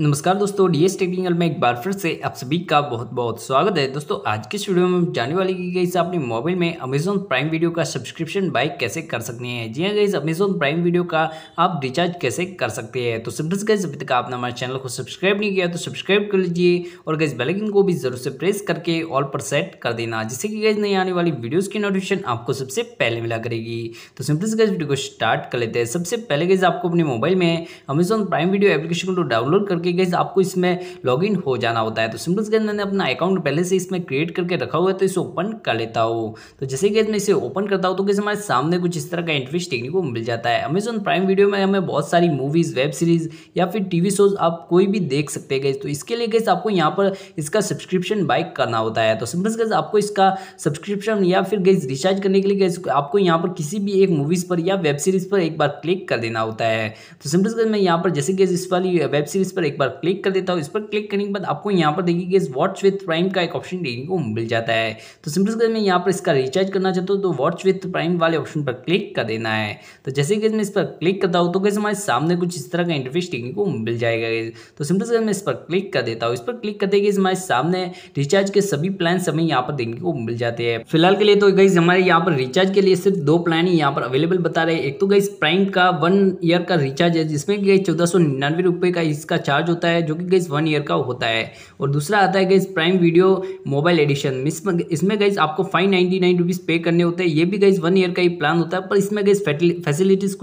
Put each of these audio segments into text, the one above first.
नमस्कार दोस्तों D S technical में एक बार फिर से आप सभी का बहुत बहुत स्वागत है दोस्तों आज के वीडियो में हम जानने वाले कि गईस अपने मोबाइल में अमेजोन प्राइम वीडियो का सब्सक्रिप्शन बाय कैसे कर सकते हैं जी हाँ गई अमेजोन प्राइम वीडियो का आप रिचार्ज कैसे कर सकते हैं तो सिंपल्स गईस अभी तक आपने हमारे चैनल को सब्सक्राइब नहीं किया तो सब्सक्राइब कर लीजिए और गई बेलाइकन को भी जरूर से प्रेस करके ऑल पर सेट कर देना जिससे कि गई नई आने वाली वीडियोज़ की नोटिफिकेशन आपको सबसे पहले मिला करेगी तो सिंपल्स गई वीडियो को स्टार्ट कर लेते हैं सबसे पहले गई आपको अपने मोबाइल में अमेजोन प्राइम वीडियो एप्लीकेशन को डाउनलोड कर करके गई आपको इसमें लॉगिन हो जाना होता है तो सिंपल गैस मैंने अपना अकाउंट पहले से इसमें क्रिएट करके रखा हुआ है तो इसे ओपन कर लेता हूँ तो जैसे गैस मैं इसे ओपन करता हूँ तो कैसे हमारे सामने कुछ इस तरह का इंटरेस्ट देखने को मिल जाता है अमेजोन प्राइम वीडियो में हमें बहुत सारी मूवीज़ वेब सीरीज़ या फिर टी शोज़ आप कोई भी देख सकते गए तो इसके लिए गैस आपको यहाँ पर इसका सब्सक्रिप्शन बाइक करना होता है तो सिंपल गैस आपको इसका सब्सक्रिप्शन या फिर गैस रिचार्ज करने के लिए गैस आपको यहाँ पर किसी भी एक मूवीज़ पर या वेब सीरीज़ पर एक बार क्लिक कर देना होता है तो सिंपल गैस मैं यहाँ पर जैसे गैस इस वाली वेब सीरीज़ पर एक बार क्लिक कर देता हूँ इस पर क्लिक करने के बाद आपको यहाँ पर देखिए इस वॉच विथ प्राइम का एक ऑप्शन देखने को मिल जाता है तो सिंपल से मैं यहाँ पर इसका रिचार्ज करना चाहता हूँ तो वॉच विथ प्राइम वाले ऑप्शन पर क्लिक कर देना है तो जैसे कि मैं इस पर क्लिक करता हूँ तो कैसे हमारे सामने कुछ इस तरह का इंटरफेस देखने को मिल जाएगा तो सिंपल से मैं इस पर क्लिक कर देता हूँ इस पर क्लिक करते ही हमारे सामने रिचार्ज के सभी प्लान हमें यहाँ पर देखने को मिल जाते हैं फिलहाल के लिए तो गई हमारे यहाँ पर रिचार्ज के लिए सिर्फ दो प्लान ही यहाँ पर अवेलेबल बता रहे हैं एक तो गई प्राइम का वन ईयर का रिचार्ज है जिसमें गई चौदह सौ निन्यानवे रुपये का इसका चार्ज चार्ज होता है जो कि गैस वन ईयर का होता है और दूसरा आता है guys prime video mobile edition इसमें गैस आपको five ninety nine rupees pay करने होते हैं ये भी गई वन ईयर का ही प्लान होता है पर इसमें गैस फैसिलिटीज़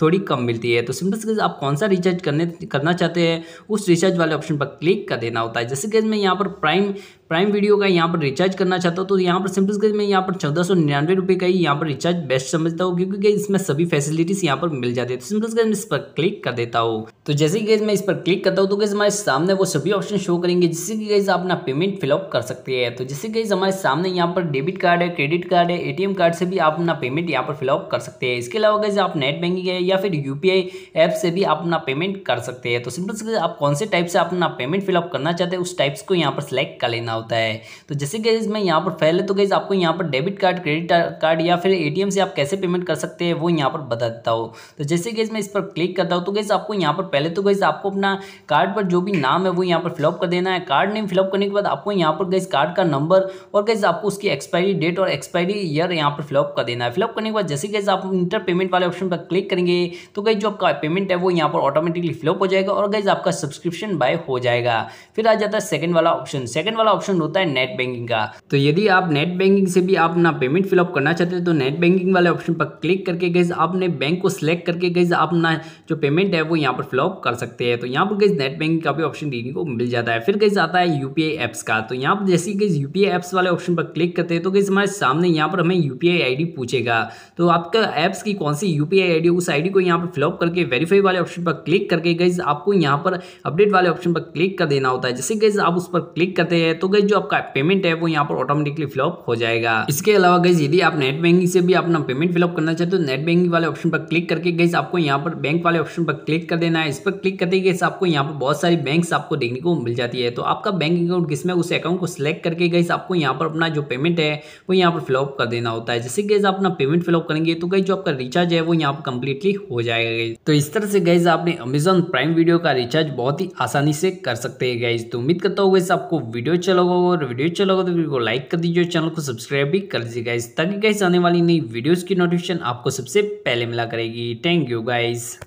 थोड़ी कम मिलती है तो सिंपल से आप कौन सा रिचार्ज करने करना चाहते हैं उस रिचार्ज वाले ऑप्शन पर क्लिक कर देना होता है जैसे कि मैं यहाँ पर प्राइम प्राइम वीडियो का यहाँ पर रिचार्ज करना चाहता हूँ तो यहाँ पर सिंपल से मैं यहाँ पर चौदह सौ निन्यानवे रुपये का ही यहाँ पर रिचार्ज बेस्ट समझता हूँ क्योंकि इसमें सभी फैसिलिटीज़ यहाँ पर मिल जाती है तो सिंपल से मैं इस पर क्लिक कर देता हूँ तो जैसे ही मैं इस पर क्लिक करता हूँ तो गैस हमारे सामने वो सभी ऑप्शन शो करेंगे जिससे कि गैस आप अपना पेमेंट फिलअप कर सकते हैं तो जैसे कैसे हमारे सामने यहाँ पर डेबिट कार्ड है क्रेडिट कार्ड है ए कार्ड से भी आप अपना पेमेंट यहाँ पर फिलअप कर सकते हैं इसके अलावा गैस आप नेट बैंकिंग है या फिर यूपीआई ऐप से भी आप अपना पेमेंट कर सकते हैं तो सिंपल से आप कौन से टाइप से अपना पेमेंट फिलअप करना चाहते हैं उस टाइप्स को यहाँ पर सिलेक्ट कर लेना होता है तो जैसे गैज मैं यहाँ पर पहले तो गई आपको यहाँ पर डेबिट कार्ड क्रेडिट कार्ड या फिर ए से आप कैसे पेमेंट कर सकते हैं वो यहाँ पर बता देता हूँ तो जैसे कि मैं इस पर क्लिक करता हूँ तो गई आपको यहाँ पर पहले तो गई आपको अपना कार्ड पर जो भी नाम है वो यहाँ पर फिलअप कर देना है कार्ड नेम फिलअप करने के बाद आपको यहाँ पर गई कार्ड का नंबर और गई आपको उसकी एक्सपायरी डेट और एक्सपायरी ईयर यहाँ पर फिलअप कर देना है फिलअप करने के बाद जैसे कि आप इंटर पेमेंट वाले ऑप्शन पर क्लिक करेंगे तो गई जो आपका पेमेंट है वो यहाँ पर ऑटोमेटिकली फ्लॉप हो जाएगा और गई आपका सब्सक्रिप्शन बाय हो जाएगा फिर आ जाता है सेकंड वाला ऑप्शन सेकंड वाला ऑप्शन होता है नेट बैंकिंग का तो यदि आप नेट बैंकिंग से भी आप अपना पेमेंट फिलअप करना चाहते हैं तो नेट बैंकिंग वाले ऑप्शन पर क्लिक करके गई आपने बैंक को सिलेक्ट करके गई अपना जो पेमेंट है वो यहाँ पर फिलअप कर सकते हैं तो यहाँ पर गई नेट बैंकिंग का भी ऑप्शन देखने को मिल जाता है फिर गई आता है यू ऐप्स का तो यहाँ पर जैसे गई यू पी वाले ऑप्शन पर क्लिक करते हैं तो गई हमारे सामने यहाँ पर हमें यू पी पूछेगा तो आपका एप्स की कौन सी यूपीआई आईडी उस आई आईडी को यहाँ पर फिलअप करके वेरीफाई वाले ऑप्शन पर क्लिक करके गईज आपको यहाँ पर अपडेट वाले ऑप्शन पर क्लिक कर देना होता है जैसे गईज आप उस पर क्लिक करते हैं तो गई जो आपका पेमेंट है वो यहाँ पर ऑटोमेटिकली फिलअप हो जाएगा इसके अलावा गईज यदि आप नेट बैंकिंग से भी अपना पेमेंट फिलअप करना चाहते हो नेट बैंकिंग वाले ऑप्शन पर क्लिक करके गईज आपको यहाँ पर बैंक वाले ऑप्शन पर क्लिक कर देना है इस पर क्लिक करते गई आपको यहाँ पर बहुत सारी बैंक आपको देखने को मिल जाती है तो आपका बैंक अकाउंट किसमें उस अकाउंट को सिलेक्ट करके गई आपको यहाँ पर अपना जो पेमेंट है वो यहाँ पर फिलअप कर देना होता है जैसे गैस अपना पेमेंट फिलअप करेंगे तो गई जो आपका रिचार्ज है वो यहाँ पर कंप्लीटली फ्री हो जाएगा गैज तो इस तरह से गैज आपने अमेजोन प्राइम वीडियो का रिचार्ज बहुत ही आसानी से कर सकते हैं गैज तो उम्मीद करता हूँ गैस आपको वीडियो चलोगा अच्छा और वीडियो चलोगा अच्छा तो वीडियो को लाइक कर दीजिए चैनल को सब्सक्राइब भी कर दीजिए गैस ताकि गैस आने वाली नई वीडियोज़ की नोटिफिकेशन आपको सबसे पहले मिला करेगी थैंक यू गाइज